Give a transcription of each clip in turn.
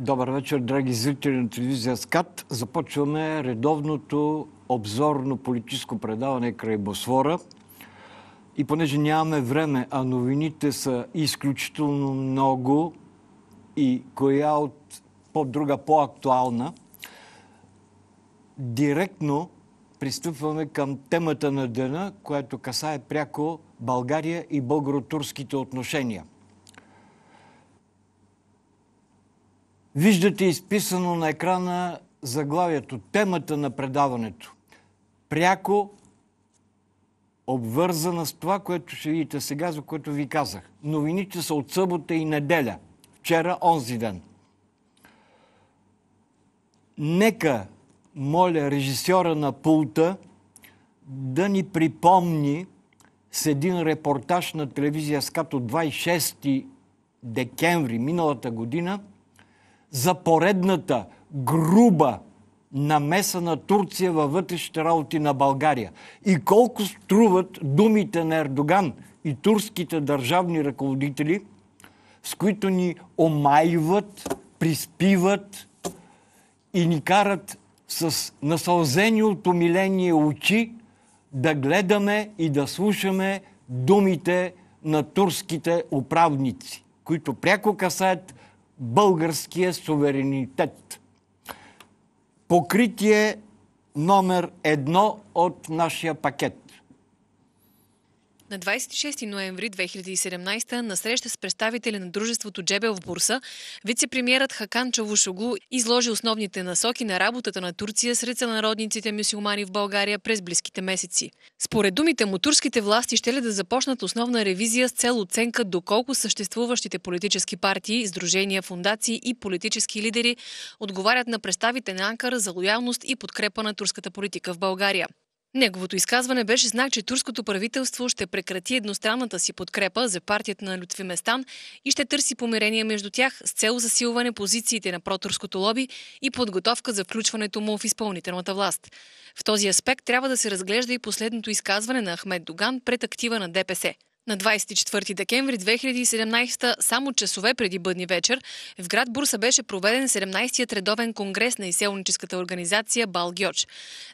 Добър вечер, драги зрители на телевизия СКАТ. Започваме редовното обзорно политическо предаване край Босфора. И понеже нямаме време, а новините са изключително много и коя от по-друга по-актуална, директно пристъпваме към темата на дена, която касае пряко България и българо-турските отношения – Виждате изписано на екрана заглавието, темата на предаването. Пряко обвързана с това, което ще видите сега, за което ви казах. Новините са от събота и неделя. Вчера, онзи ден. Нека, моля, режисьора на пулта да ни припомни с един репортаж на телевизия Скато 26 декември миналата година – за поредната груба намеса на Турция във вътрешните работи на България. И колко струват думите на Ердоган и турските държавни ръководители, с които ни омайват, приспиват и ни карат с насълзени от умиление очи да гледаме и да слушаме думите на турските управници, които пряко касаят българския суверенитет. Покритие номер едно от нашия пакет. На 26 ноември 2017 на среща с представители на дружеството Джебел в Бурса, вице-премьерът Хакан Чавушоглу изложи основните насоки на работата на Турция сред сънародниците мюсюлмани в България през близките месеци. Според думите му, турските власти ще ли да започнат основна ревизия с цел оценка доколко съществуващите политически партии, сдружения, фундации и политически лидери отговарят на представите на Анкара за лоялност и подкрепа на турската политика в България. Неговото изказване беше знак, че турското правителство ще прекрати едностранната си подкрепа за партията на Лютви Местан и ще търси помирение между тях с цел засилване позициите на протурското лоби и подготовка за включването му в изпълнителната власт. В този аспект трябва да се разглежда и последното изказване на Ахмед Доган пред актива на ДПС – на 24 декември 2017, само часове преди бъдни вечер, в град Бурса беше проведен 17-тият редовен конгрес на изселническата организация Балгиоч.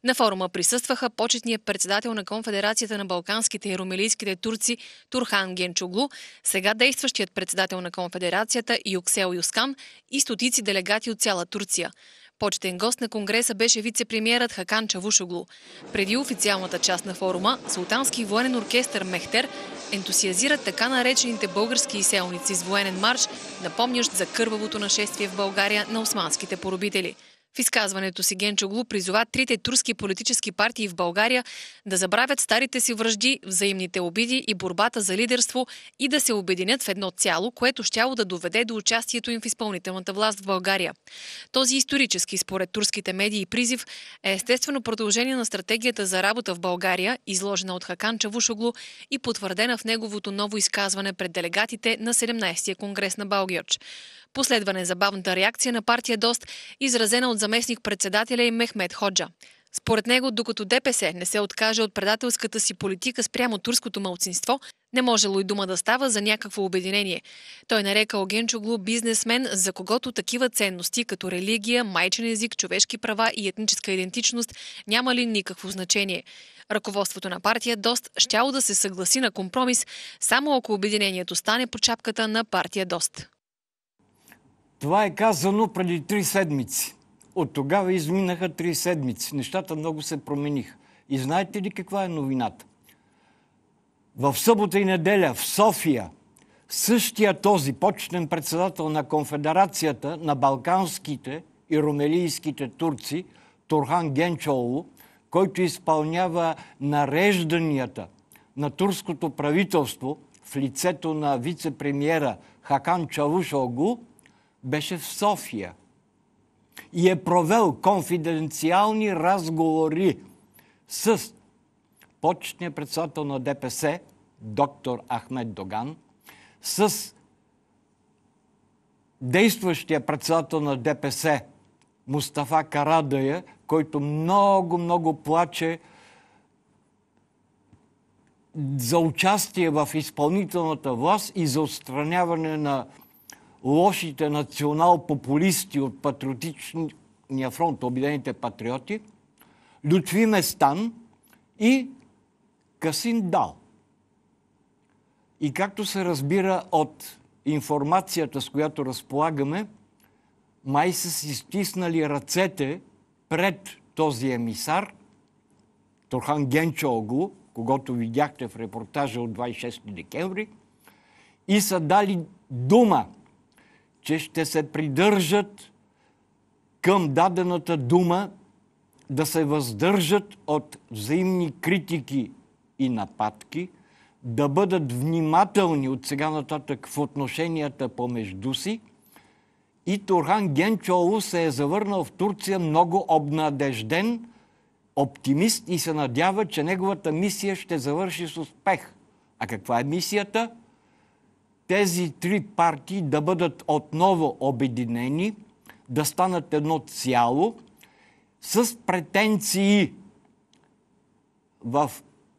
На форума присъстваха почетният председател на Конфедерацията на балканските и румелийските турци Турхан Генчуглу, сега действащият председател на Конфедерацията Юксел Юскан и стотици делегати от цяла Турция. Почетен гост на Конгреса беше вице-премьерът Хакан Чавушоглу. Преди официалната част на форума, Султански военен оркестър Мехтер ентусиазира така наречените български изселници с военен марш, напомнящ за кървавото нашествие в България на османските поробители – в изказването си Генчоглу призова трите турски политически партии в България да забравят старите си връжди, взаимните обиди и борбата за лидерство и да се обединят в едно цяло, което щяло да доведе до участието им в изпълнителната власт в България. Този исторически, според турските медии, призив е естествено продължение на стратегията за работа в България, изложена от Хакан Чавушоглу и потвърдена в неговото ново изказване пред делегатите на 17-я конгрес на Балгиоч. Последва незабавната е реакция на партия ДОСТ, изразена от заместник-председателя и Мехмед Ходжа. Според него, докато ДПС не се откаже от предателската си политика спрямо турското малцинство, не можело и дума да става за някакво обединение. Той нарека Огенчоглу бизнесмен, за когото такива ценности като религия, майчен език, човешки права и етническа идентичност няма ли никакво значение. Ръководството на партия ДОСТ щяло да се съгласи на компромис, само ако обединението стане по чапката на партия ДОСТ. Това е казано преди три седмици. От тогава изминаха три седмици. Нещата много се промениха. И знаете ли каква е новината? В събота и неделя в София същия този почетен председател на Конфедерацията на балканските и румелийските турци, Турхан Генчоло, който изпълнява нарежданията на турското правителство в лицето на вице-премьера Хакан Чавушоглу, беше в София и е провел конфиденциални разговори с почетния председател на ДПС, доктор Ахмед Доган, с действащия председател на ДПС, Мустафа Карадая, който много, много плаче за участие в изпълнителната власт и за отстраняване на лошите национал-популисти от Патриотичния фронт, Обидените патриоти, Лютви Местан и Касин Дал. И както се разбира от информацията, с която разполагаме, май са си стиснали ръцете пред този емисар, Торхан Генчоглу, когато видяхте в репортажа от 26 декември, и са дали дума че ще се придържат към дадената дума, да се въздържат от взаимни критики и нападки, да бъдат внимателни от сега нататък в отношенията помежду си. И Турхан Генчоу се е завърнал в Турция много обнадежден, оптимист и се надява, че неговата мисия ще завърши с успех. А каква е мисията – тези три партии да бъдат отново обединени, да станат едно цяло, с претенции в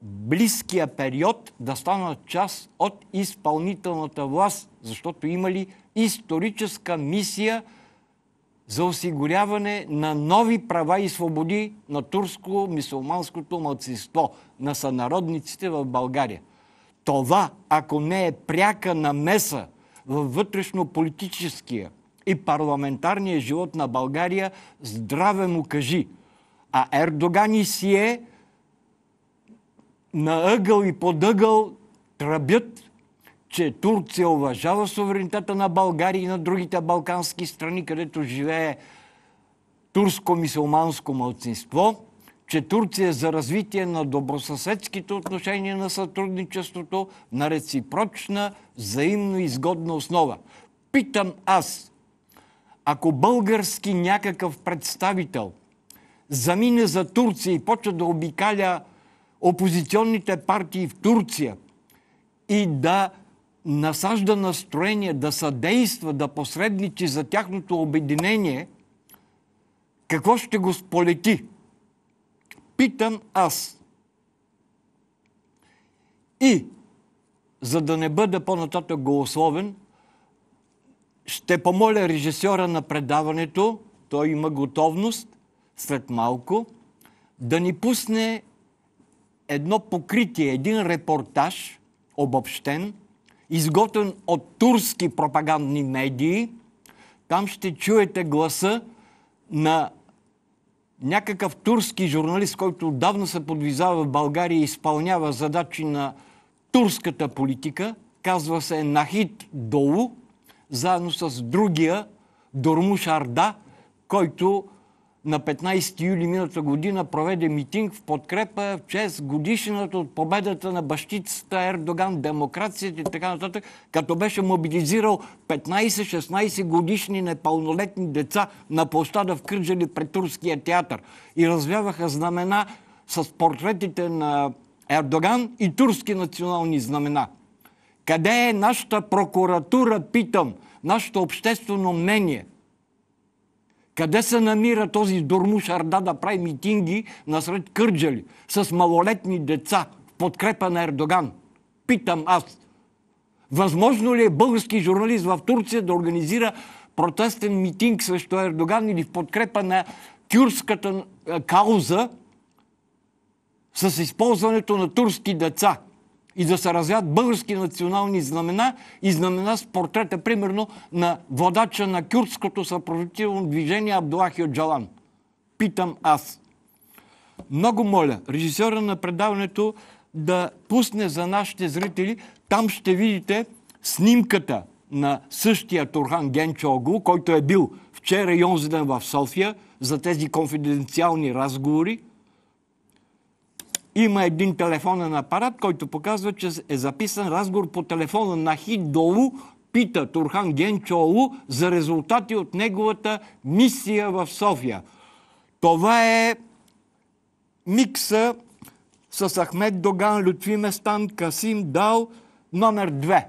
близкия период да станат част от изпълнителната власт, защото имали историческа мисия за осигуряване на нови права и свободи на турско-мисулманското младсинство, на сънародниците в България – това, ако не е пряка намеса във вътрешно-политическия и парламентарния живот на България, здраве му кажи. А Ердоган и си е на ъгъл и подъгъл тръбят, че Турция уважава суверенитета на България и на другите балкански страни, където живее турско-мисулманско мълцинство – че Турция за развитие на добросъседските отношения на сътрудничеството на реципрочна, взаимно изгодна основа. Питам аз, ако български някакъв представител замине за Турция и почва да обикаля опозиционните партии в Турция и да насажда настроение, да съдейства, да посредничи за тяхното обединение, какво ще го сполети? питам аз. И, за да не бъда по-нататък голословен, ще помоля режисьора на предаването, той има готовност, след малко, да ни пусне едно покритие, един репортаж, обобщен, изготвен от турски пропагандни медии. Там ще чуете гласа на някакъв турски журналист, който отдавна се подвизава в България и изпълнява задачи на турската политика, казва се Нахид Долу, заедно с другия Дормуш Арда, който на 15 юли миналата година проведе митинг в подкрепа в чест годишната от победата на бащицата Ердоган, демокрацията и така нататък, като беше мобилизирал 15-16 годишни непълнолетни деца на площада в Кърджали пред Турския театър и развяваха знамена с портретите на Ердоган и турски национални знамена. Къде е нашата прокуратура, питам, нашето обществено мнение – къде се намира този Дормуш Арда да прави митинги насред Кърджали с малолетни деца в подкрепа на Ердоган? Питам аз. Възможно ли е български журналист в Турция да организира протестен митинг срещу Ердоган или в подкрепа на тюрската кауза с използването на турски деца – и да се разят български национални знамена и знамена с портрета, примерно, на водача на кюртското съпротивно движение от Джалан. Питам аз. Много моля, режисьора на предаването да пусне за нашите зрители, там ще видите снимката на същия Турхан Генчоглу, който е бил вчера и онзи ден в София за тези конфиденциални разговори – има един телефонен апарат, който показва, че е записан разговор по телефона на Хидолу, пита Турхан Генчолу за резултати от неговата мисия в София. Това е микса с Ахмед Доган, Лютви Местан, Касим Дал, номер две.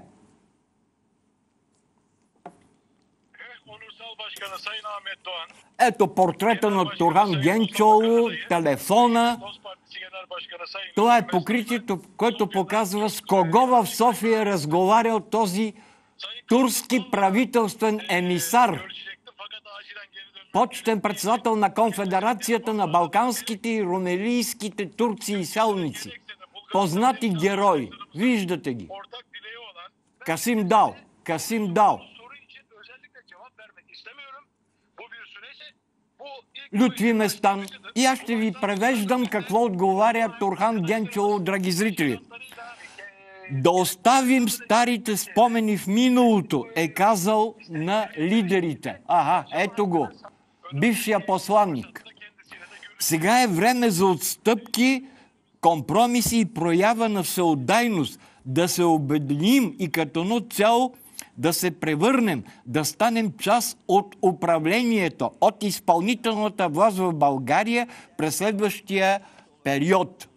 Е, Ето портрета е, на Турхан Генчолу, телефона, това е покритието, което показва с кого в София е разговарял този турски правителствен емисар, почтен председател на Конфедерацията на балканските и румелийските турци и селници. Познати герои. Виждате ги. Касим Дал. Касим Дал. Лютви Местан и аз ще ви превеждам какво отговаря Турхан Генчо, драги зрители. Да оставим старите спомени в миналото, е казал на лидерите. Ага, ето го, бившия посланник. Сега е време за отстъпки, компромиси и проява на всеотдайност, да се обединим и като едно цяло да се превърнем, да станем част от управлението, от изпълнителната власт в България през следващия период.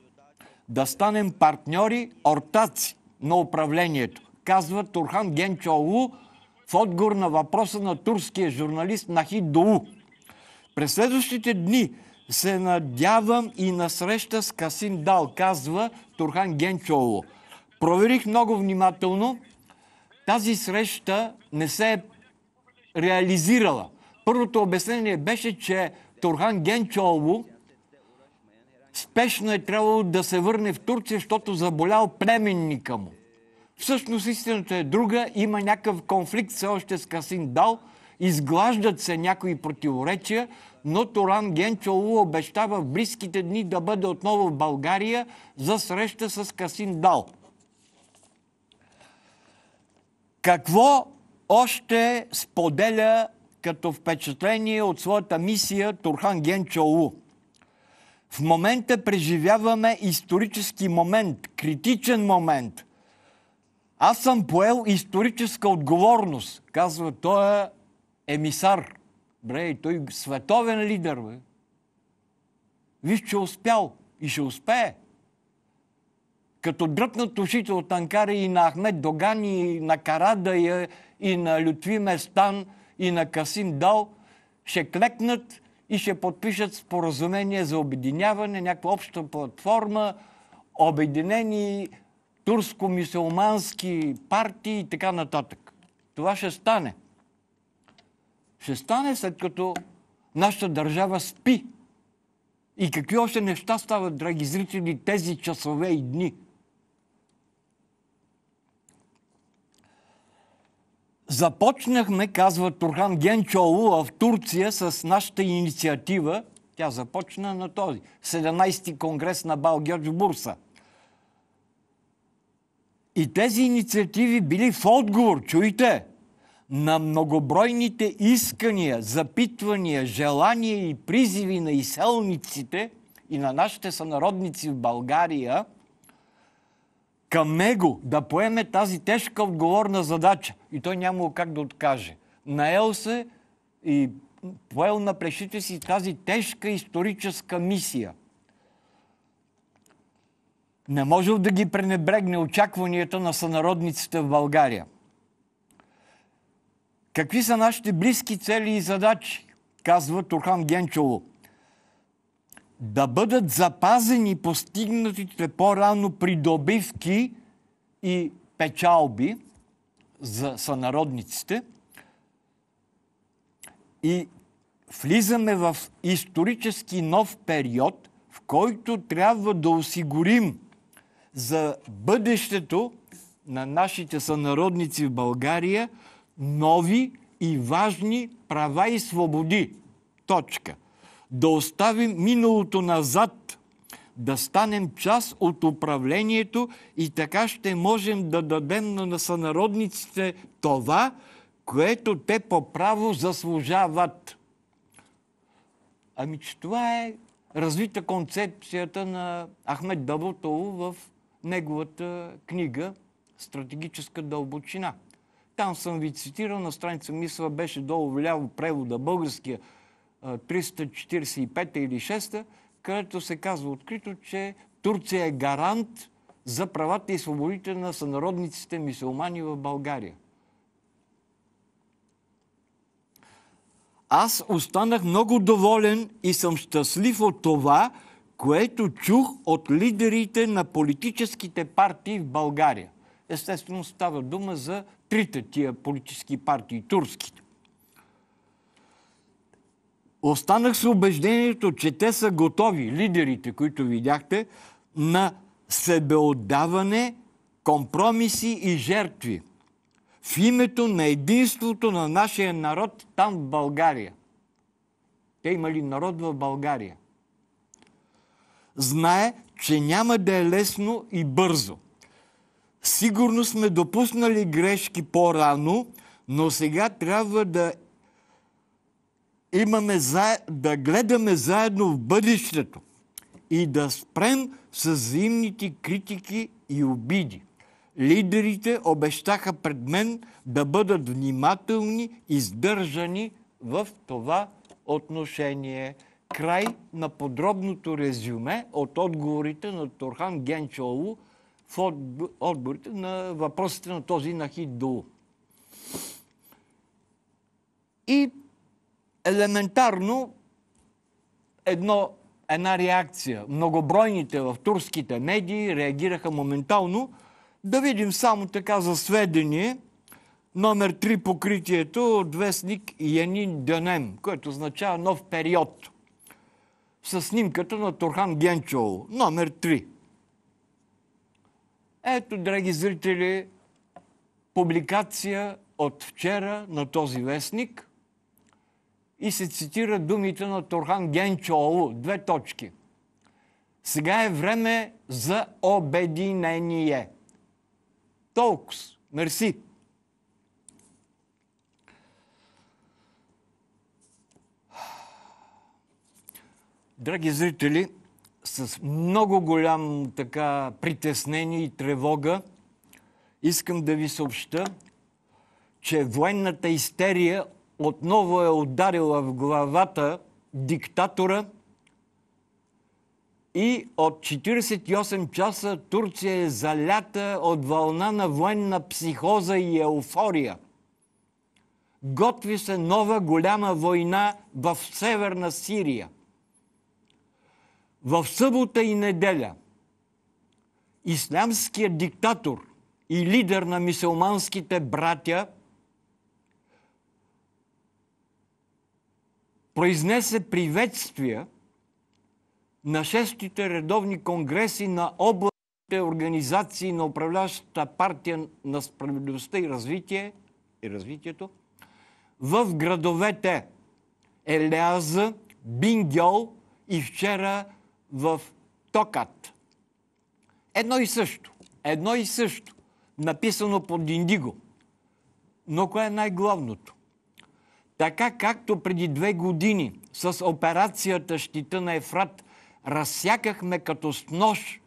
Да станем партньори, ортаци на управлението, казва Турхан Генчоолу в отговор на въпроса на турския журналист Нахид Доу. През следващите дни се надявам и на среща с Касим Дал, казва Турхан Генчоолу. Проверих много внимателно – тази среща не се е реализирала. Първото обяснение беше, че Турхан Генчолу спешно е трябвало да се върне в Турция, защото заболял племенника му. Всъщност истината е друга. Има някакъв конфликт все още с Касин Дал. Изглаждат се някои противоречия, но Туран Генчолу обещава в близките дни да бъде отново в България за среща с Касин Дал. Какво още споделя като впечатление от своята мисия Турхан Генчоу? В момента преживяваме исторически момент, критичен момент. Аз съм поел историческа отговорност, казва той е емисар. Бре, той световен лидер, бе. Виж, че успял и ще успее като дръпнат ушите от Анкара и на Ахмед Доган, и на Карадая, и на Лютви Местан, и на Касим Дал, ще клекнат и ще подпишат споразумение за обединяване, някаква обща платформа, обединени турско-мисулмански партии и така нататък. Това ще стане. Ще стане след като нашата държава спи. И какви още неща стават, драги зрители, тези часове и дни – Започнахме, казва Турхан Генчолу, в Турция с нашата инициатива. Тя започна на този 17-ти конгрес на Балгеч в Бурса. И тези инициативи били в отговор, чуйте, на многобройните искания, запитвания, желания и призиви на изселниците и на нашите сънародници в България – към него да поеме тази тежка отговорна задача. И той няма как да откаже. Наел се и поел на плещите си тази тежка историческа мисия. Не можел да ги пренебрегне очакванията на сънародниците в България. Какви са нашите близки цели и задачи? Казва Турхан Генчолов да бъдат запазени постигнатите по-рано придобивки и печалби за сънародниците и влизаме в исторически нов период, в който трябва да осигурим за бъдещето на нашите сънародници в България нови и важни права и свободи. Точка да оставим миналото назад, да станем част от управлението и така ще можем да дадем на сънародниците това, което те по право заслужават. Ами, че това е развита концепцията на Ахмед Дабутоу в неговата книга «Стратегическа дълбочина». Там съм ви цитирал, на страница мисла беше долу вляво превода българския – 345 или 6, където се казва открито, че Турция е гарант за правата и свободите на сънародниците мисулмани в България. Аз останах много доволен и съм щастлив от това, което чух от лидерите на политическите партии в България. Естествено става дума за трите тия политически партии, турските. Останах с убеждението, че те са готови, лидерите, които видяхте, на себеотдаване, компромиси и жертви в името на единството на нашия народ там в България. Те имали народ в България. Знае, че няма да е лесно и бързо. Сигурно сме допуснали грешки по-рано, но сега трябва да имаме за... да гледаме заедно в бъдещето и да спрем с взаимните критики и обиди. Лидерите обещаха пред мен да бъдат внимателни и сдържани в това отношение. Край на подробното резюме от отговорите на Торхан Генчолу в отговорите на въпросите на този Нахид Дулу. И елементарно едно, една реакция. Многобройните в турските медии реагираха моментално. Да видим само така за сведение номер 3 покритието от вестник Янин Дънем, което означава нов период. С снимката на Турхан Генчоу. номер 3. Ето, драги зрители, публикация от вчера на този вестник – и се цитира думите на Торхан Генчоолу. Две точки. Сега е време за обединение. Толкс. Мерси. Драги зрители, с много голям така притеснение и тревога искам да ви съобща, че военната истерия отново е ударила в главата диктатора и от 48 часа Турция е залята от вълна на военна психоза и еуфория. Готви се нова голяма война в Северна Сирия. В събота и неделя ислямският диктатор и лидер на мисулманските братя – произнесе приветствия на шестите редовни конгреси на областните организации на управляващата партия на справедливостта и, развитие, и развитието в градовете Елеаза, Бингел и вчера в Токат. Едно и също. Едно и също. Написано под индиго. Но кое е най-главното? Така както преди две години с операцията Щита на Ефрат разсякахме като с нож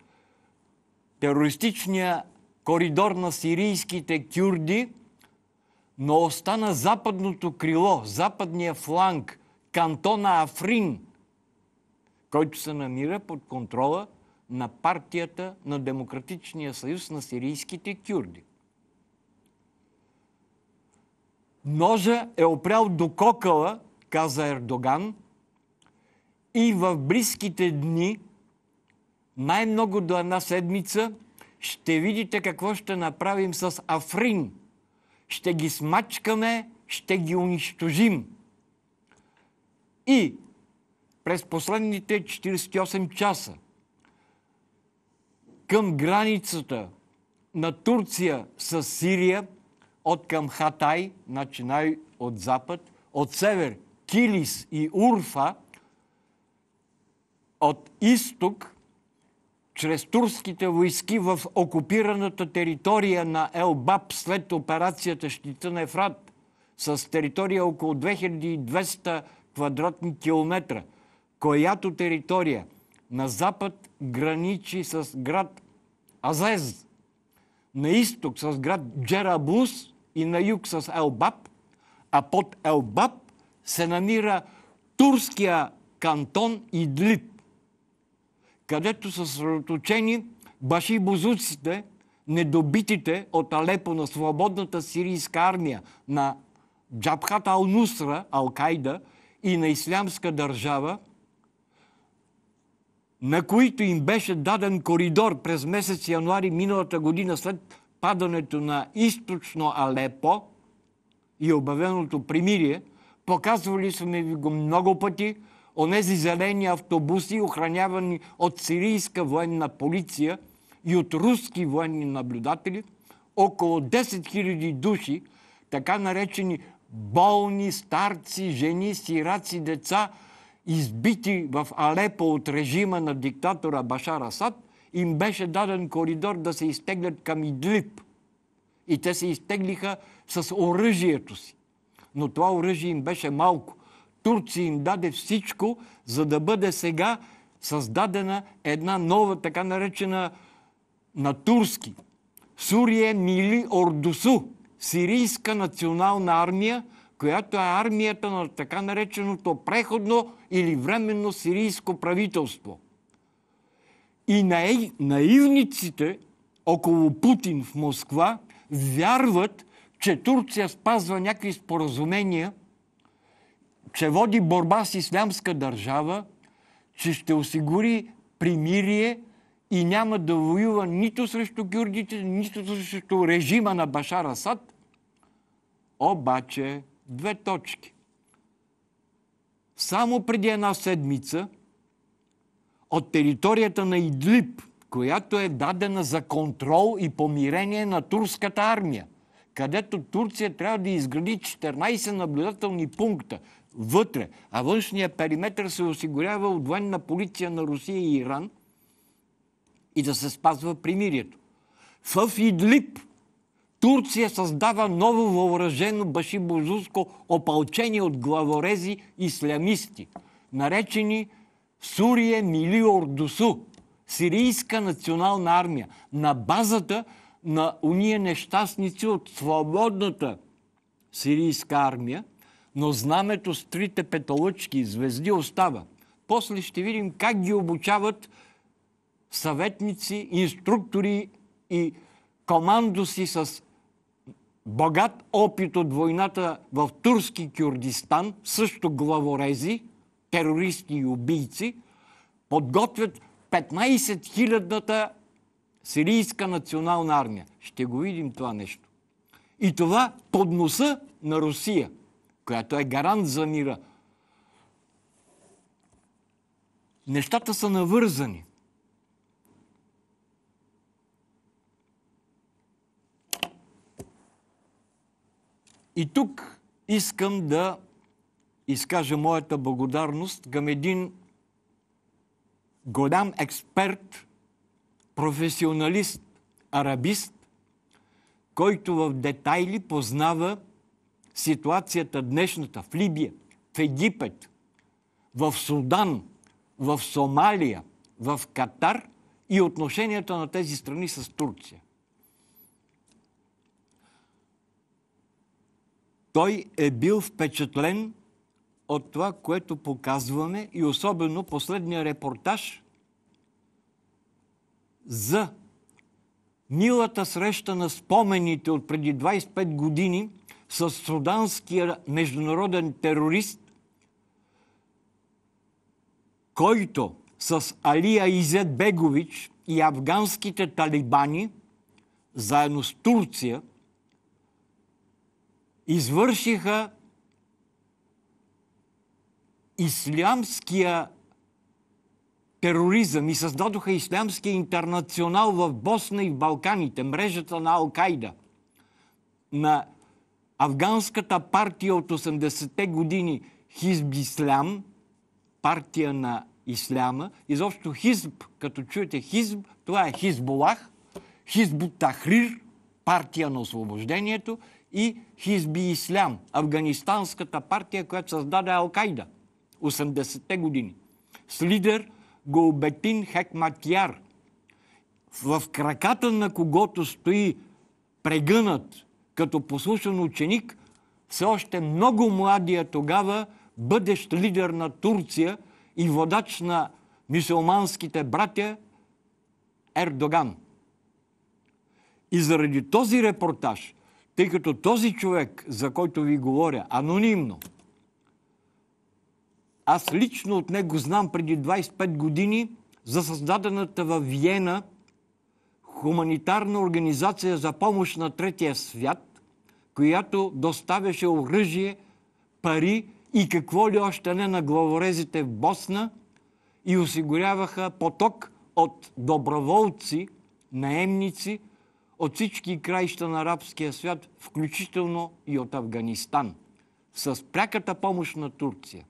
терористичния коридор на сирийските кюрди, но остана западното крило, западния фланг, кантона Африн, който се намира под контрола на партията на Демократичния съюз на сирийските кюрди. Ножа е опрял до кокала, каза Ердоган, и в близките дни, най-много до една седмица, ще видите какво ще направим с Африн. Ще ги смачкаме, ще ги унищожим. И през последните 48 часа към границата на Турция с Сирия – от към Хатай, начинай от запад, от север Килис и Урфа, от изток, чрез турските войски в окупираната територия на Елбаб след операцията Щита на Ефрат, с територия около 2200 квадратни километра, която територия на запад граничи с град Азез, на изток с град Джерабус и на юг с Елбаб, а под Елбаб се намира турския кантон Идлиб, където са съсредоточени баши бузуците, недобитите от Алепо на свободната сирийска армия на Джабхат Ал-Нусра, Ал-Кайда и на Ислямска държава, на които им беше даден коридор през месец януари миналата година след падането на източно Алепо и обявеното примирие, показвали сме ви го много пъти, онези зелени автобуси, охранявани от сирийска военна полиция и от руски военни наблюдатели, около 10 000 души, така наречени болни, старци, жени, сираци, деца, избити в Алепо от режима на диктатора Башар Асад, им беше даден коридор да се изтеглят към Идлип. И те се изтеглиха с оръжието си. Но това оръжие им беше малко. Турция им даде всичко, за да бъде сега създадена една нова, така наречена на турски, Сурия Мили Ордусу, сирийска национална армия, която е армията на така нареченото преходно или временно сирийско правителство. И наивниците около Путин в Москва вярват, че Турция спазва някакви споразумения, че води борба с ислямска държава, че ще осигури примирие и няма да воюва нито срещу кюрдите, нито срещу режима на Башар Асад. Обаче, две точки. Само преди една седмица – от територията на Идлиб, която е дадена за контрол и помирение на турската армия, където Турция трябва да изгради 14 наблюдателни пункта вътре, а външния периметр се осигурява от военна полиция на Русия и Иран и да се спазва примирието. В Идлиб Турция създава ново въоръжено башибозуско опълчение от главорези ислямисти, наречени Сурия Мили Ордусу, Сирийска национална армия, на базата на уния нещастници от свободната сирийска армия, но знамето с трите петолъчки звезди остава. После ще видим как ги обучават съветници, инструктори и командоси с богат опит от войната в турски Кюрдистан, също главорези, терористи и убийци, подготвят 15 хилядната сирийска национална армия. Ще го видим това нещо. И това под носа на Русия, която е гарант за мира. Нещата са навързани. И тук искам да изкажа моята благодарност към един голям експерт, професионалист, арабист, който в детайли познава ситуацията днешната в Либия, в Египет, в Судан, в Сомалия, в Катар и отношенията на тези страни с Турция. Той е бил впечатлен от това, което показваме и особено последния репортаж за милата среща на спомените от преди 25 години с суданския международен терорист, който с Алия Изет Бегович и афганските талибани, заедно с Турция, извършиха ислямския тероризъм и създадоха ислямския интернационал в Босна и в Балканите, мрежата на Ал-Кайда, на афганската партия от 80-те години Хизб Ислам, партия на Исляма, изобщо Хизб, като чуете Хизб, това е Хизболах, Хизбу Тахрир, партия на освобождението и Хизби Ислям, афганистанската партия, която създаде Ал-Кайда – 80-те години. С лидер Голбетин Хекматяр. в краката на когото стои прегънат като послушен ученик, все още много младия тогава бъдещ лидер на Турция и водач на мисулманските братя Ердоган. И заради този репортаж, тъй като този човек, за който ви говоря, анонимно – аз лично от него знам преди 25 години за създадената във Виена хуманитарна организация за помощ на Третия свят, която доставяше оръжие, пари и какво ли още не на главорезите в Босна и осигуряваха поток от доброволци, наемници от всички краища на арабския свят, включително и от Афганистан, с пряката помощ на Турция.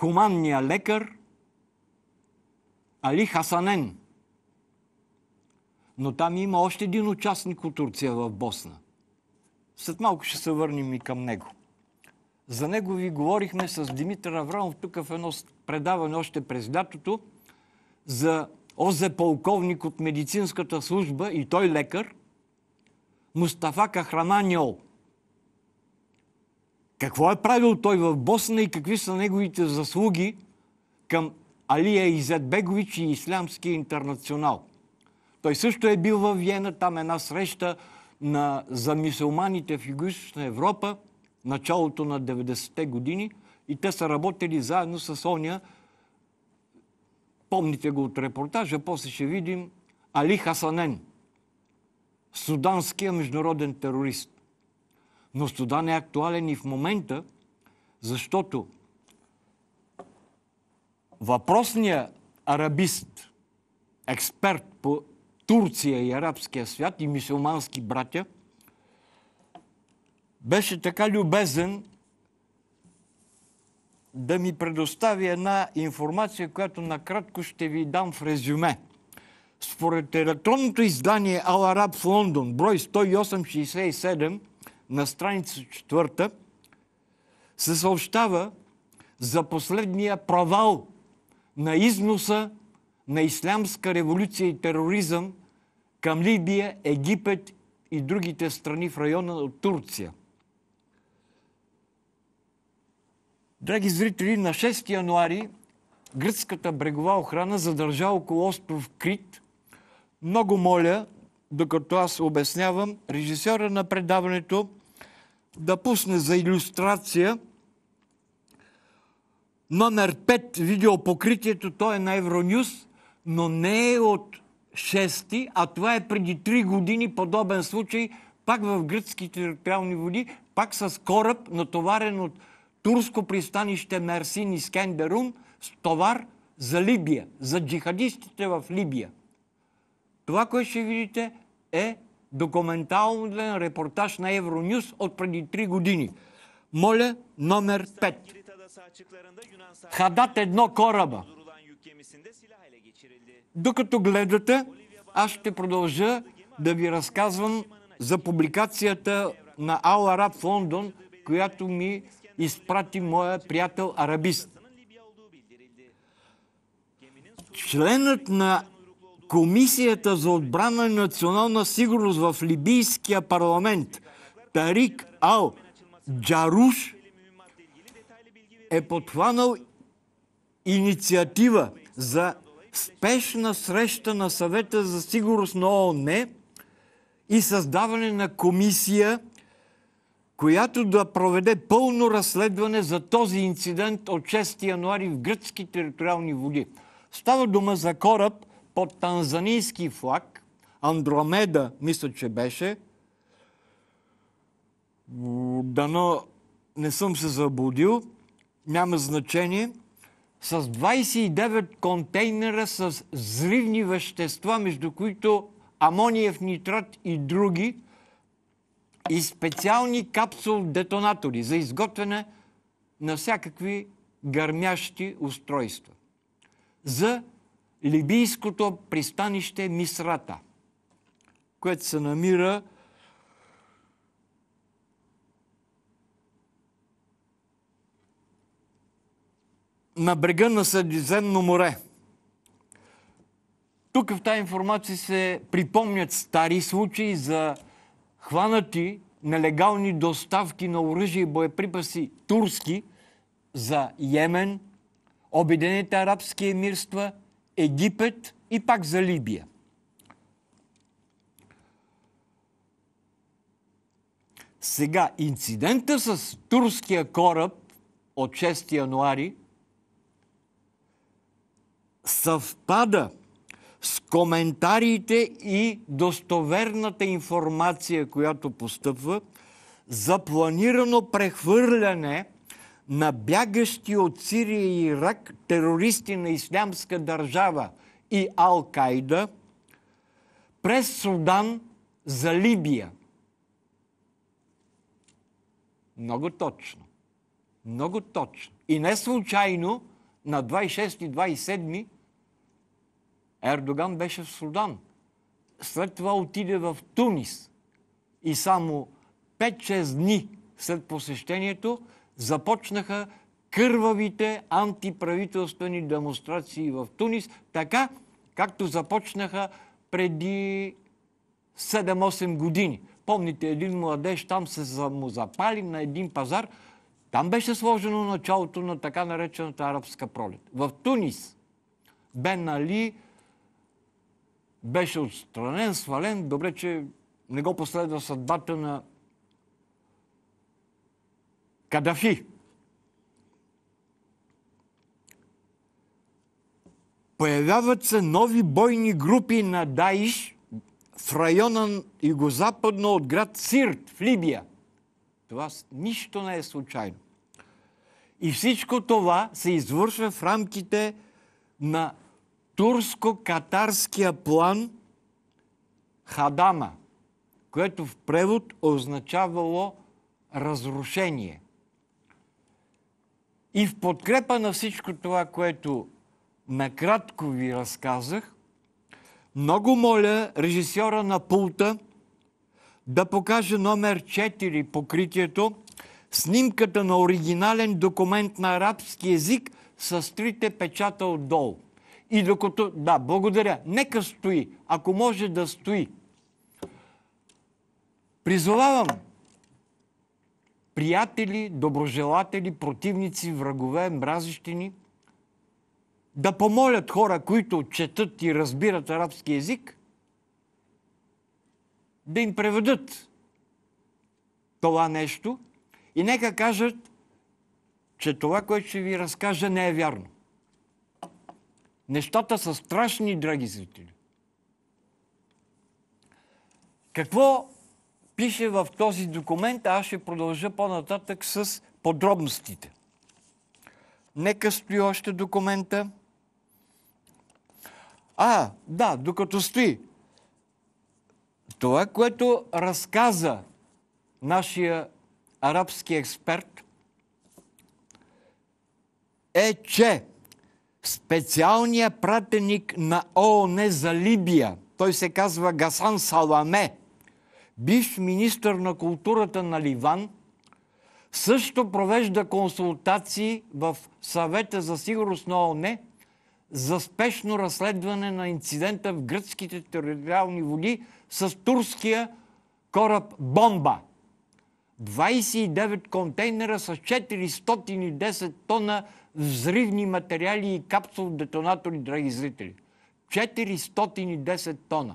хуманния лекар Али Хасанен. Но там има още един участник от Турция в Босна. След малко ще се върнем и към него. За него ви говорихме с Димитър Аврамов тук в едно предаване още през лятото за Озе полковник от медицинската служба и той лекар Мустафа Кахрананиол – какво е правил той в Босна и какви са неговите заслуги към Алия Изетбегович и Ислямски интернационал? Той също е бил в Виена, там една среща на, за мисулманите в юго Европа, началото на 90-те години, и те са работили заедно с оня, помните го от репортажа, после ще видим, Али Хасанен, суданския международен терорист. Но Судан е актуален и в момента, защото въпросният арабист, експерт по Турция и арабския свят и мисулмански братя, беше така любезен да ми предостави една информация, която накратко ще ви дам в резюме. Според електронното издание Al Arab в Лондон, брой 10867, на страница четвърта, се съобщава за последния провал на износа на ислямска революция и тероризъм към Либия, Египет и другите страни в района от Турция. Драги зрители, на 6 януари гръцката брегова охрана задържа около остров Крит. Много моля, докато аз обяснявам, режисьора на предаването да пусне за иллюстрация номер 5 видеопокритието, то е на Евронюс, но не е от 6, а това е преди 3 години подобен случай, пак в гръцки териториални води, пак с кораб, натоварен от турско пристанище Мерсин и Скендерун, с товар за Либия, за джихадистите в Либия. Това, което ще видите е документален репортаж на Евронюс от преди 3 години. Моля, номер 5. Хадат едно кораба. Докато гледате, аз ще продължа да ви разказвам за публикацията на Ал Араб в Лондон, която ми изпрати моя приятел арабист. Членът на Комисията за отбрана и национална сигурност в Либийския парламент Тарик Ал Джаруш е подхванал инициатива за спешна среща на съвета за сигурност на ООН и създаване на комисия, която да проведе пълно разследване за този инцидент от 6 януари в гръцки териториални води. Става дума за кораб, под танзанийски флаг, Андромеда, мисля, че беше. Дано не съм се заблудил, няма значение. С 29 контейнера с взривни вещества, между които амониев нитрат и други, и специални капсул-детонатори за изготвяне на всякакви гърмящи устройства. За либийското пристанище Мисрата, което се намира на брега на Средиземно море. Тук в тази информация се припомнят стари случаи за хванати нелегални доставки на оръжие и боеприпаси турски за Йемен, Обединените арабски емирства – Египет и пак за Либия. Сега, инцидента с турския кораб от 6 януари съвпада с коментарите и достоверната информация, която постъпва за планирано прехвърляне на бягащи от Сирия и Ирак терористи на Ислямска държава и Ал-Кайда през Судан за Либия. Много точно. Много точно. И не случайно на 26 и 27 Ердоган беше в Судан. След това отиде в Тунис. И само 5-6 дни след посещението започнаха кървавите антиправителствени демонстрации в Тунис, така както започнаха преди 7-8 години. Помните, един младеж там се му запали на един пазар. Там беше сложено началото на така наречената арабска пролет. В Тунис Бен Али беше отстранен, свален. Добре, че не го последва съдбата на Кадафи. Появяват се нови бойни групи на Даиш в района югозападно от град Сирт в Либия. Това нищо не е случайно. И всичко това се извършва в рамките на турско-катарския план Хадама, което в превод означавало разрушение – и в подкрепа на всичко това, което накратко ви разказах, много моля режисьора на пулта да покаже номер 4 покритието, снимката на оригинален документ на арабски язик с трите печата отдолу. И докато... Да, благодаря. Нека стои. Ако може да стои. Призовавам приятели, доброжелатели, противници, врагове, мразищини, да помолят хора, които четат и разбират арабски язик, да им преведат това нещо и нека кажат, че това, което ще ви разкажа, не е вярно. Нещата са страшни, драги зрители. Какво пише в този документ, аз ще продължа по-нататък с подробностите. Нека стои още документа. А, да, докато стои. Това, което разказа нашия арабски експерт, е, че специалният пратеник на ООН за Либия, той се казва Гасан Саламе, бивш министр на културата на Ливан, също провежда консултации в съвета за сигурност на ООН за спешно разследване на инцидента в гръцките териториални води с турския кораб Бомба. 29 контейнера с 410 тона взривни материали и капсул детонатори, драги зрители. 410 тона.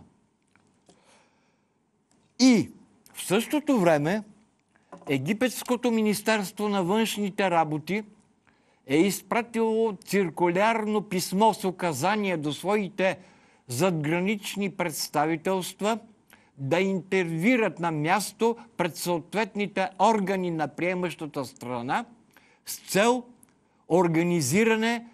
И в същото време Египетското министерство на външните работи е изпратило циркулярно писмо с указание до своите задгранични представителства да интервират на място пред съответните органи на приемащата страна с цел организиране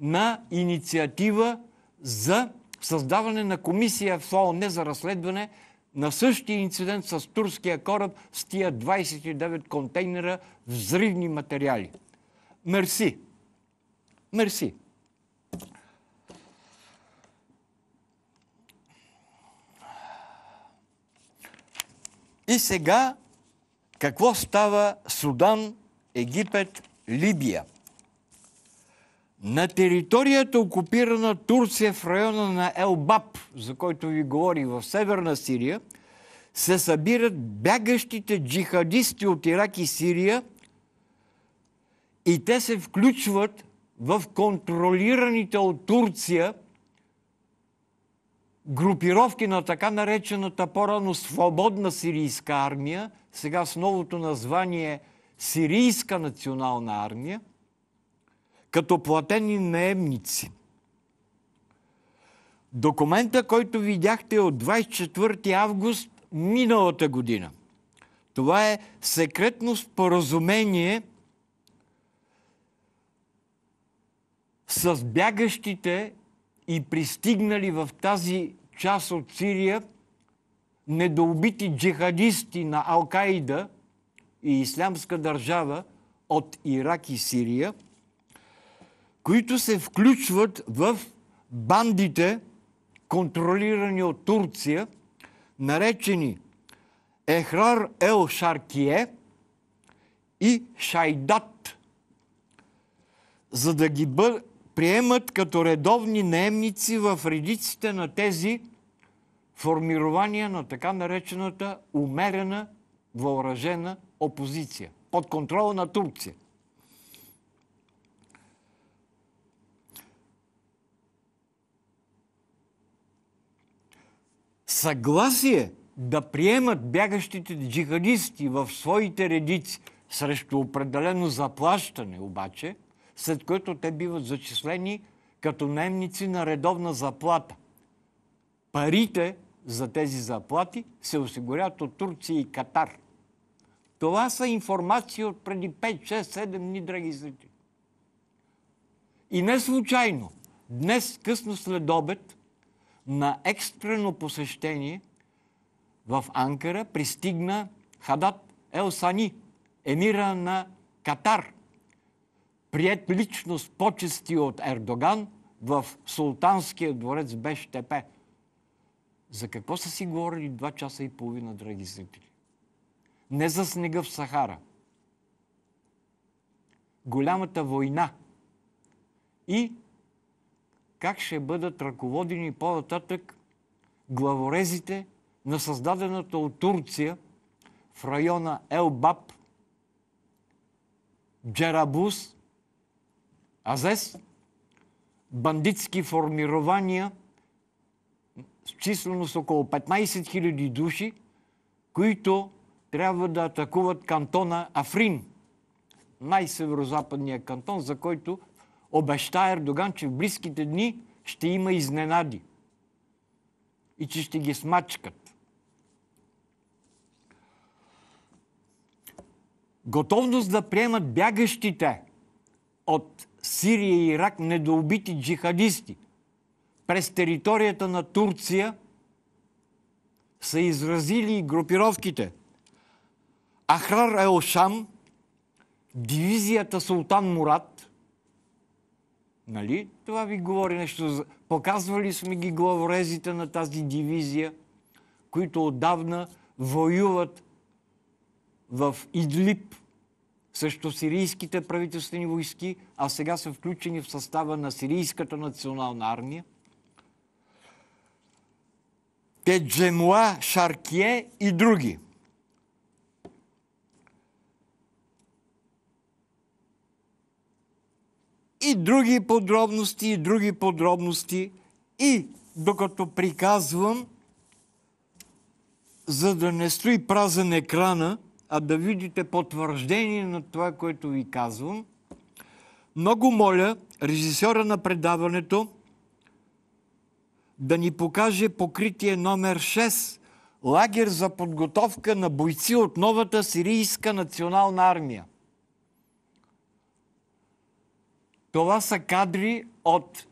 на инициатива за създаване на комисия в ООН за разследване на същия инцидент с турския кораб с тия 29 контейнера взривни материали. Мерси. Мерси. И сега какво става Судан, Египет, Либия? На територията окупирана Турция в района на Елбаб, за който ви говори в Северна Сирия, се събират бягащите джихадисти от Ирак и Сирия и те се включват в контролираните от Турция групировки на така наречената по-рано свободна сирийска армия, сега с новото название Сирийска национална армия – като платени наемници. Документа, който видяхте от 24 август миналата година. Това е секретно споразумение с бягащите и пристигнали в тази част от Сирия недоубити джихадисти на Алкаида и Ислямска държава от Ирак и Сирия – които се включват в бандите, контролирани от Турция, наречени Ехрар Ел Шаркие и Шайдат, за да ги бъ... приемат като редовни наемници в редиците на тези формирования на така наречената умерена въоръжена опозиция под контрола на Турция. съгласие да приемат бягащите джихадисти в своите редици срещу определено заплащане обаче, след което те биват зачислени като наемници на редовна заплата. Парите за тези заплати се осигурят от Турция и Катар. Това са информации от преди 5, 6, 7 дни, драги зрители. И не случайно, днес късно след обед – на екстрено посещение в Анкара пристигна Хадат Елсани, емира на Катар, прият лично с почести от Ердоган в султанския дворец Бештепе. За какво са си говорили два часа и половина, драги зрители? Не за снега в Сахара. Голямата война и как ще бъдат ръководени по-нататък главорезите на създадената от Турция в района Елбаб, Джерабус, Азес, бандитски формирования с численост около 15 000 души, които трябва да атакуват кантона Африн, най-северо-западния кантон, за който обеща Ердоган, че в близките дни ще има изненади и че ще ги смачкат. Готовност да приемат бягащите от Сирия и Ирак недоубити джихадисти през територията на Турция са изразили и групировките Ахрар Елшам, дивизията Султан Мурат, Нали? Това ви говори нещо. Показвали сме ги главорезите на тази дивизия, които отдавна воюват в Идлип също сирийските правителствени войски, а сега са включени в състава на Сирийската национална армия. Те Джемуа, Шаркие и други – и други подробности, и други подробности. И докато приказвам, за да не стои празен екрана, а да видите потвърждение на това, което ви казвам, много моля режисьора на предаването да ни покаже покритие номер 6 лагер за подготовка на бойци от новата сирийска национална армия. Това са кадри от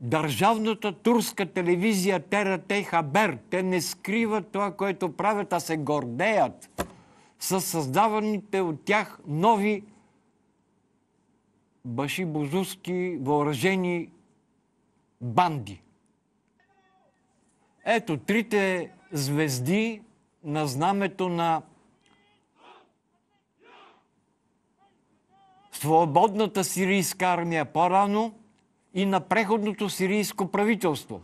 държавната турска телевизия ТРТ Хабер. Те не скриват това, което правят, а се гордеят с създаваните от тях нови бузуски въоръжени банди. Ето трите звезди на знамето на свободната сирийска армия по-рано и на преходното сирийско правителство.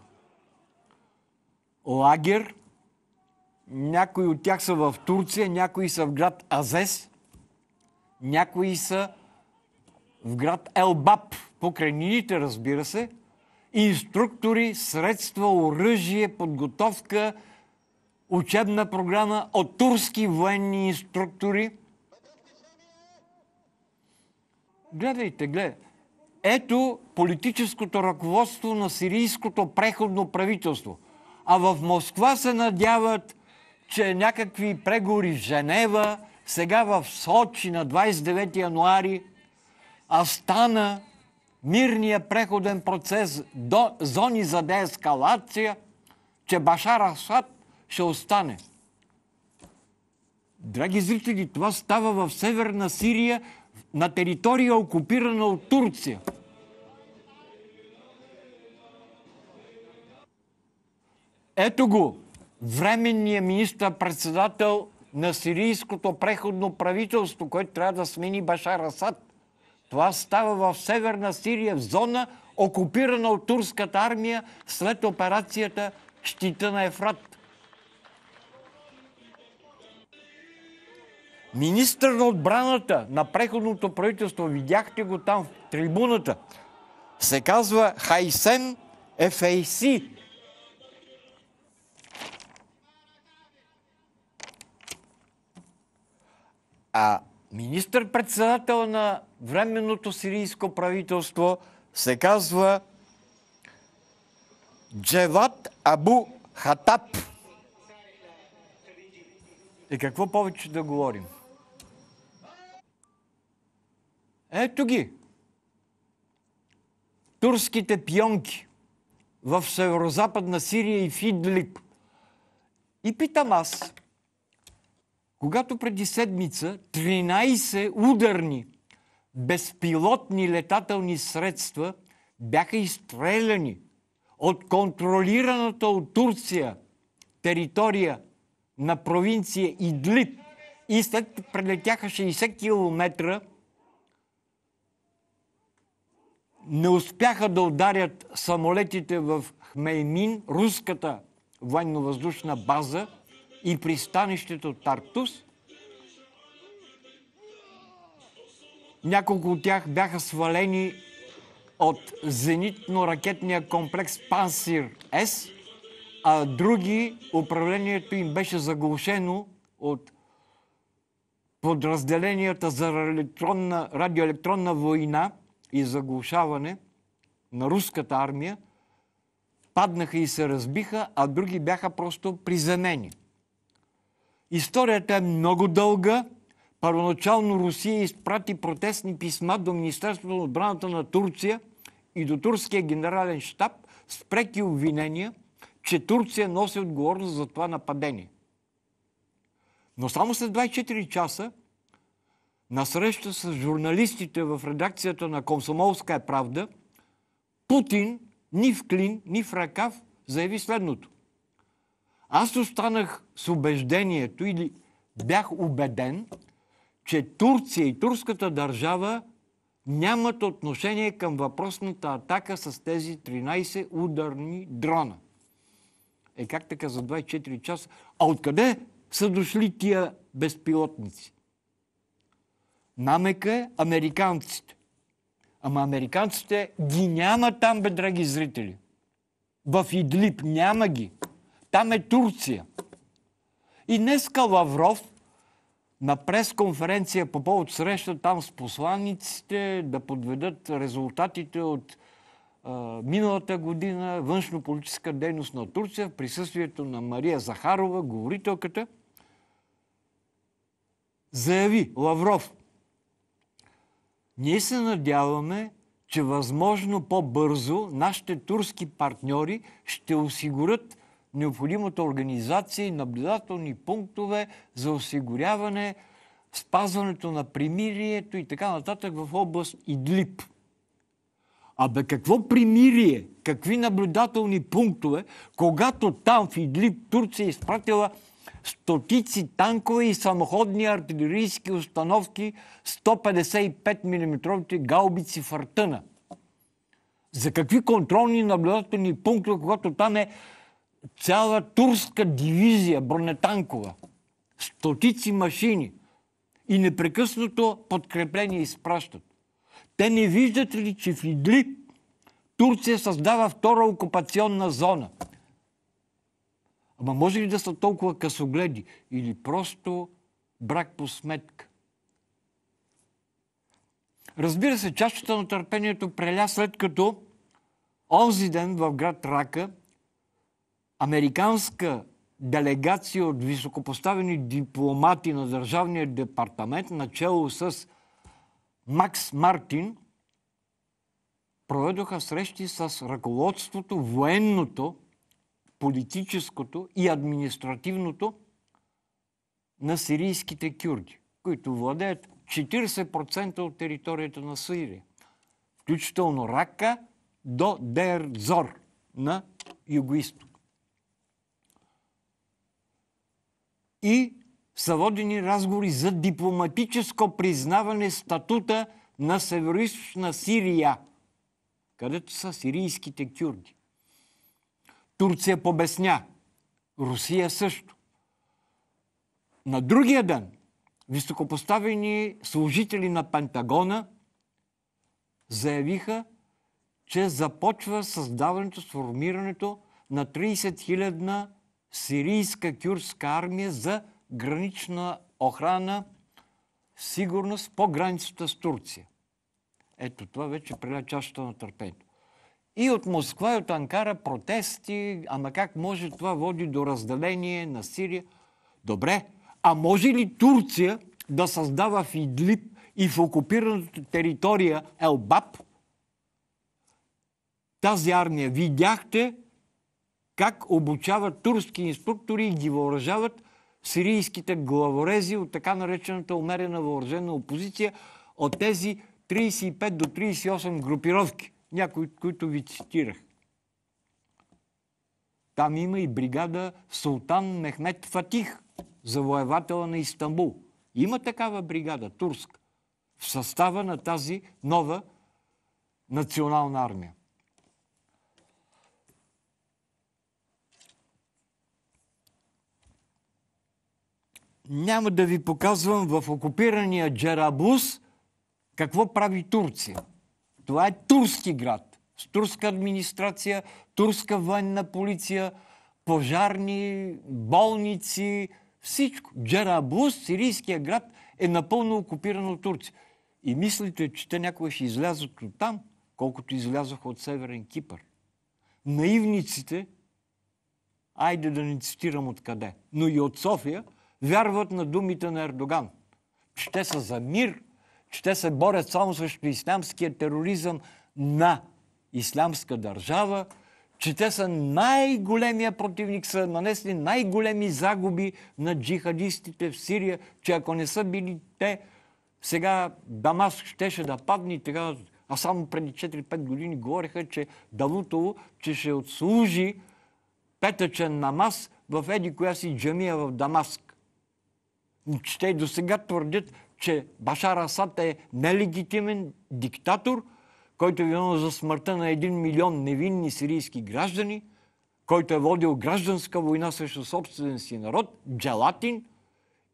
Лагер, някои от тях са в Турция, някои са в град Азес, някои са в град Елбаб, покрайнините, разбира се, инструктори, средства, оръжие, подготовка, учебна програма от турски военни инструктори – гледайте, гледайте. Ето политическото ръководство на сирийското преходно правителство. А в Москва се надяват, че някакви преговори в Женева, сега в Сочи на 29 януари, Астана, мирния преходен процес, до, зони за деескалация, че Башар Асад ще остане. Драги зрители, това става в Северна Сирия на територия окупирана от Турция. Ето го, временния министър-председател на сирийското преходно правителство, което трябва да смени Башар Асад. Това става в Северна Сирия, в зона, окупирана от турската армия след операцията Щита на Ефрат. Министър на отбраната на преходното правителство, видяхте го там в трибуната, се казва Хайсен Ефейси. А министър-председател на временното сирийско правителство се казва Джеват Абу Хатап. И какво повече да говорим? Ето ги. Турските пионки в северо-западна Сирия и Фидлип И питам аз, когато преди седмица 13 ударни безпилотни летателни средства бяха изстреляни от контролираната от Турция територия на провинция Идлип и след прелетяха 60 км не успяха да ударят самолетите в Хмеймин, руската военно-въздушна база и пристанището Тартус. Няколко от тях бяха свалени от зенитно-ракетния комплекс Пансир С, а други управлението им беше заглушено от подразделенията за радиоелектронна война – и заглушаване на руската армия, паднаха и се разбиха, а други бяха просто приземени. Историята е много дълга. Първоначално Русия изпрати протестни писма до Министерството на отбраната на Турция и до турския генерален штаб с преки обвинения, че Турция носи отговорност за това нападение. Но само след 24 часа на среща с журналистите в редакцията на Комсомолска е правда, Путин ни в клин, ни в ръкав заяви следното. Аз останах с убеждението или бях убеден, че Турция и турската държава нямат отношение към въпросната атака с тези 13 ударни дрона. Е как така за 24 часа? А откъде са дошли тия безпилотници? намека е американците. Ама американците ги няма там, бе, драги зрители. В Идлип няма ги. Там е Турция. И днеска Лавров на пресконференция по повод среща там с посланниците да подведат резултатите от миналата година външно-политическа дейност на Турция в присъствието на Мария Захарова, говорителката, заяви Лавров – ние се надяваме, че възможно по-бързо нашите турски партньори ще осигурят необходимата организация и наблюдателни пунктове за осигуряване спазването на примирието и така нататък в област Идлип. Абе какво примирие, какви наблюдателни пунктове, когато там в Идлип Турция е изпратила стотици танкове и самоходни артилерийски установки 155 мм гаубици Артъна. За какви контролни наблюдателни пунктове, когато там е цяла турска дивизия бронетанкова, стотици машини и непрекъснато подкрепление изпращат. Те не виждат ли, че в Идли Турция създава втора окупационна зона – Ама може ли да са толкова късогледи? Или просто брак по сметка? Разбира се, чашата на търпението преля след като онзи ден в град Рака американска делегация от високопоставени дипломати на Държавния департамент, начало с Макс Мартин, проведоха срещи с ръководството, военното политическото и административното на сирийските кюрди, които владеят 40% от територията на Сирия, включително Рака до Дерзор на юго-исток. И са водени разговори за дипломатическо признаване статута на Северо-Источна Сирия, където са сирийските кюрди. Турция побесня. Русия също. На другия ден високопоставени служители на Пентагона заявиха, че започва създаването, сформирането на 30 хилядна сирийска кюрска армия за гранична охрана, сигурност по границата с Турция. Ето това вече преля чашата на търпението. И от Москва и от Анкара протести, ама как може това води до разделение на Сирия? Добре, а може ли Турция да създава в Идлиб и в окупираната територия Елбаб тази армия? Видяхте как обучават турски инструктори и ги въоръжават сирийските главорези от така наречената умерена въоръжена опозиция от тези 35 до 38 групировки някои които ви цитирах. Там има и бригада Султан Мехмед Фатих, завоевателя на Истанбул. Има такава бригада, турска, в състава на тази нова национална армия. Няма да ви показвам в окупирания Джерабус какво прави Турция – това е турски град. С турска администрация, турска военна полиция, пожарни, болници, всичко. Джарабус, сирийския град, е напълно окупиран от турци. И мислите, че те някога ще излязат от там, колкото излязоха от Северен Кипър. Наивниците, айде да не цитирам откъде, но и от София, вярват на думите на Ердоган, че те са за мир – че те се борят само срещу ислямския тероризъм на ислямска държава, че те са най-големия противник, са нанесли най-големи загуби на джихадистите в Сирия, че ако не са били те, сега Дамаск щеше да падне и така. А само преди 4-5 години говореха, че Давутово, че ще отслужи петъчен намаз в еди коя си джамия в Дамаск. Че те и до сега твърдят, че Башар Асад е нелегитимен диктатор, който е виновен за смъртта на един милион невинни сирийски граждани, който е водил гражданска война срещу собствен си народ, джалатин,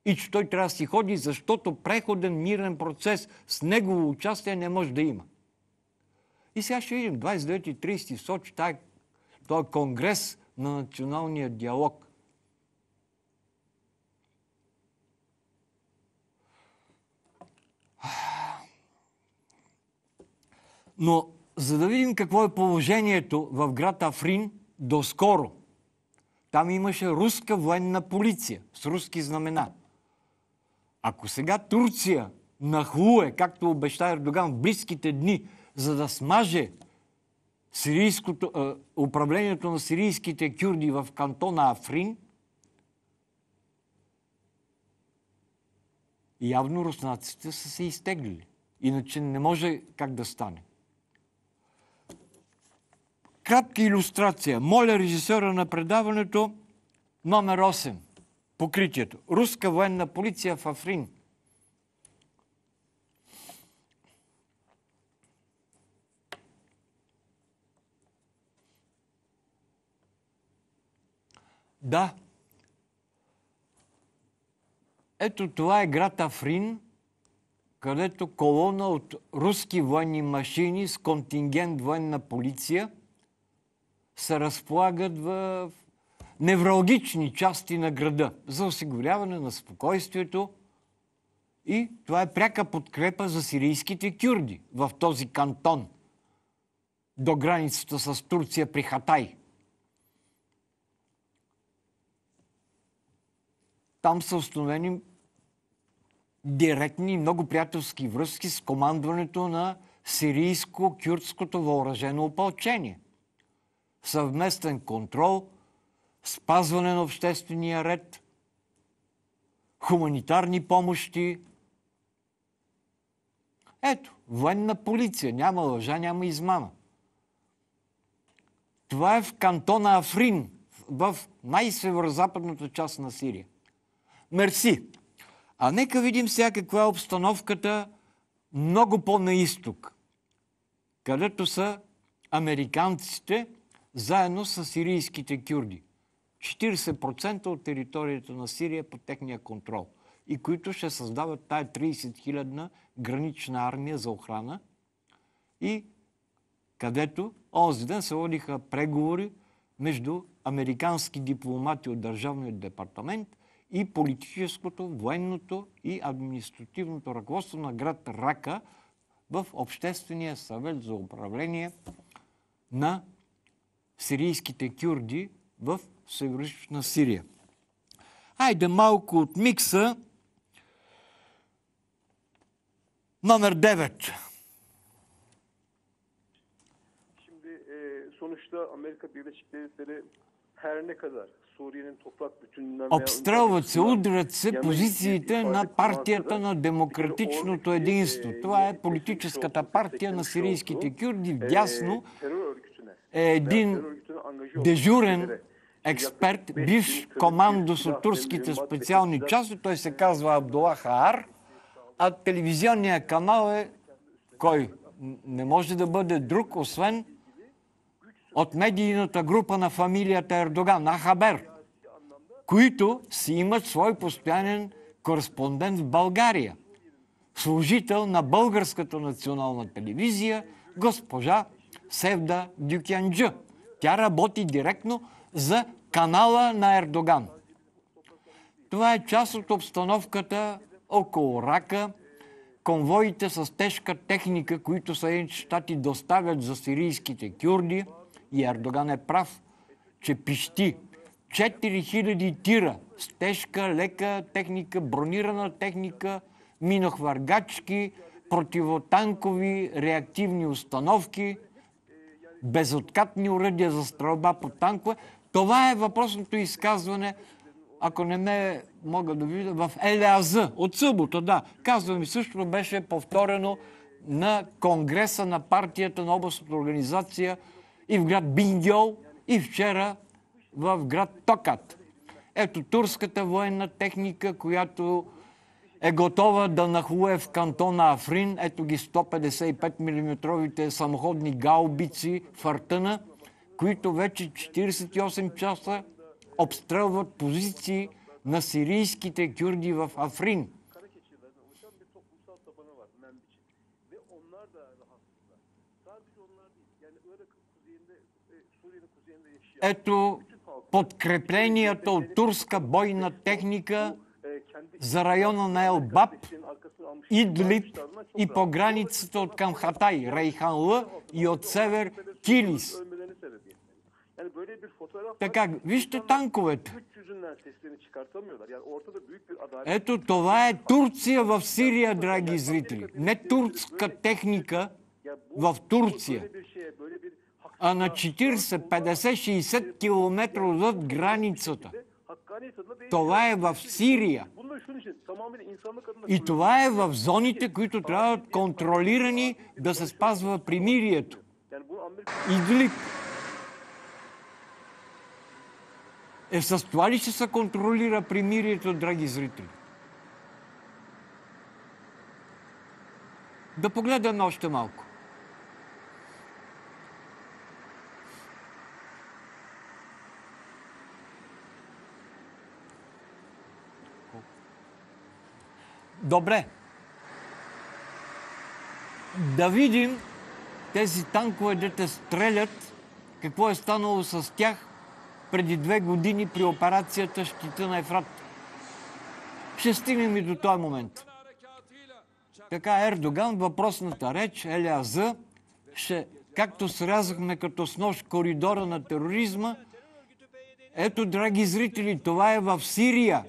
и че той трябва да си ходи, защото преходен мирен процес с негово участие не може да има. И сега ще видим 29 30 в Сочи, този конгрес на националния диалог – Но за да видим какво е положението в град Африн доскоро. Там имаше руска военна полиция с руски знамена. Ако сега Турция нахлуе, както обеща Ердоган, в близките дни, за да смаже е, управлението на сирийските кюрди в кантона Африн, явно руснаците са се изтеглили. Иначе не може как да стане. Кратка иллюстрация. Моля режисера на предаването номер 8. Покритието. Руска военна полиция в Африн. Да. Ето това е град Африн, където колона от руски военни машини с контингент военна полиция – се разполагат в невралгични части на града за осигуряване на спокойствието и това е пряка подкрепа за сирийските кюрди в този кантон до границата с Турция при Хатай. Там са установени директни и много приятелски връзки с командването на сирийско-кюрдското въоръжено опълчение – съвместен контрол, спазване на обществения ред, хуманитарни помощи. Ето, военна полиция, няма лъжа, няма измама. Това е в кантона Африн, в най-северо-западната част на Сирия. Мерси! А нека видим сега каква е обстановката много по-на изток, където са американците – заедно с сирийските кюрди. 40% от територията на Сирия е под техния контрол и които ще създават тая 30 хилядна гранична армия за охрана и където онзи ден се водиха преговори между американски дипломати от Държавния департамент и политическото, военното и административното ръководство на град Рака в Обществения съвет за управление на сирийските кюрди в Северична Сирия. Айде малко от микса. Номер 9. Обстрелват се, удрят се позициите на партията на демократичното единство. Това е политическата партия на сирийските кюрди, дясно, е един дежурен експерт, бивш командос турските специални части. Той се казва Абдула Хаар, а телевизионния канал е кой? Не може да бъде друг, освен от медийната група на фамилията Ердоган, Ахабер, които си имат свой постоянен кореспондент в България, служител на Българската национална телевизия, госпожа Севда Дюкянджа. Тя работи директно за канала на Ердоган. Това е част от обстановката около Рака, конвоите с тежка техника, които Съединените щати доставят за сирийските кюрди. И Ердоган е прав, че пищи 4000 тира с тежка, лека техника, бронирана техника, минохвъргачки, противотанкови реактивни установки – безоткатни уръдия за стрелба по танкове. Това е въпросното изказване, ако не ме мога да видя, в ЕЛАЗ от събота, да. Казвам и също беше повторено на конгреса на партията на областната организация и в град Биндьол, и вчера в град Токат. Ето турската военна техника, която е готова да нахуе в кантона Африн. Ето ги 155 мм самоходни гаубици в Артъна, които вече 48 часа обстрелват позиции на сирийските кюрди в Африн. Ето подкреплението от турска бойна техника – за района на Елбаб, Идлит и по границата от към Хатай, Рейханла и от север Килис. така, вижте танковете. Ето това е Турция в Сирия, драги зрители. Не турска техника в Турция, а на 40, 50, 60 км от границата. Това е в Сирия. И това е в зоните, които трябва контролирани да се спазва примирието. Идлип. е с това ли ще се контролира примирието, драги зрители? Да погледаме още малко. Добре. Да видим тези танкове, де те стрелят, какво е станало с тях преди две години при операцията Щита на Ефрат. Ще стигнем и до този момент. Така Ердоган, въпросната реч, Елиаз, ще, както срязахме като с нож коридора на тероризма, ето, драги зрители, това е в Сирия.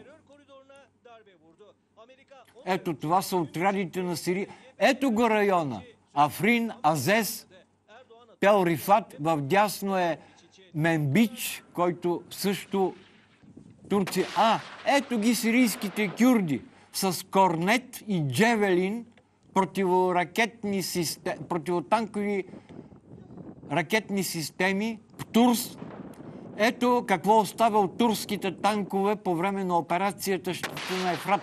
Ето това са отрядите на Сирия. Ето го района. Африн, Азес, Пелрифат. Рифат, в дясно е Менбич, който също Турция. А, ето ги сирийските кюрди с корнет и джевелин, противоракетни системи, противотанкови ракетни системи, ПТУРС. Ето какво остава от турските танкове по време на операцията Щита на Ефрат.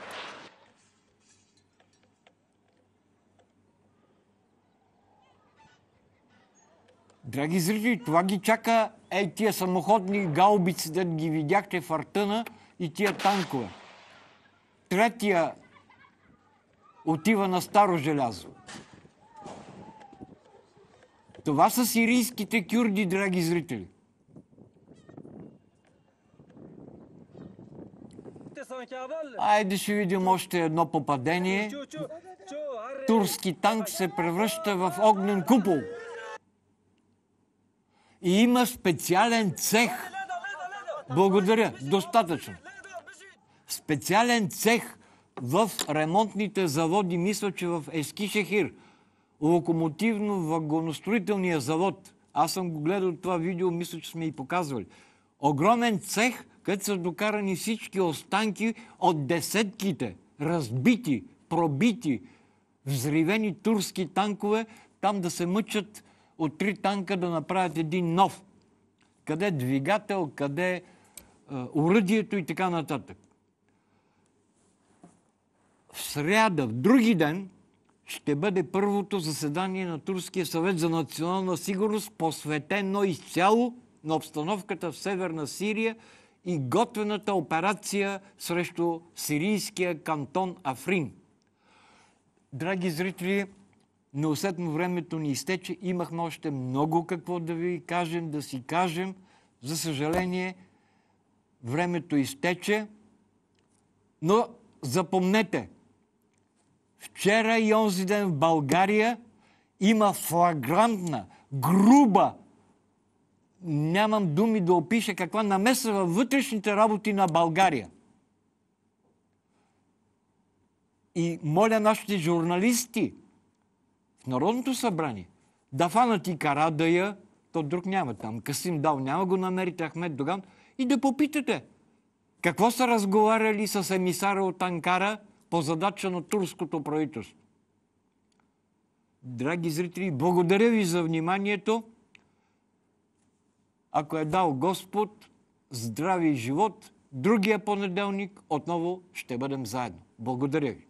Драги зрители, това ги чака е тия самоходни гаубици, да ги видяхте в Артъна и тия танкове. Третия отива на старо желязо. Това са сирийските кюрди, драги зрители. Айде ще видим още едно попадение. Турски танк се превръща в огнен купол. И има специален цех. Благодаря, достатъчно. Специален цех в ремонтните заводи, мисля, че в Ескишехир, локомотивно-вагоностроителния завод. Аз съм го гледал това видео, мисля, че сме и показвали. Огромен цех, където са докарани всички останки от десетките, разбити, пробити, взривени турски танкове, там да се мъчат от три танка да направят един нов. Къде двигател, къде уръдието е, и така нататък. В сряда, в други ден, ще бъде първото заседание на Турския съвет за национална сигурност, посветено изцяло на обстановката в Северна Сирия и готвената операция срещу сирийския кантон Африн. Драги зрители, но му времето ни изтече. Имахме още много какво да ви кажем, да си кажем. За съжаление, времето изтече, но запомнете, вчера и онзи ден в България има флагрантна, груба, нямам думи да опиша каква намеса във вътрешните работи на България. И моля нашите журналисти – Народното събрание, да фанат и я, то друг няма там. Касим Дал няма го намерите, Ахмед Доган. И да попитате, какво са разговаряли с емисара от Анкара по задача на турското правителство? Драги зрители, благодаря ви за вниманието. Ако е дал Господ, здрави живот, другия понеделник отново ще бъдем заедно. Благодаря ви.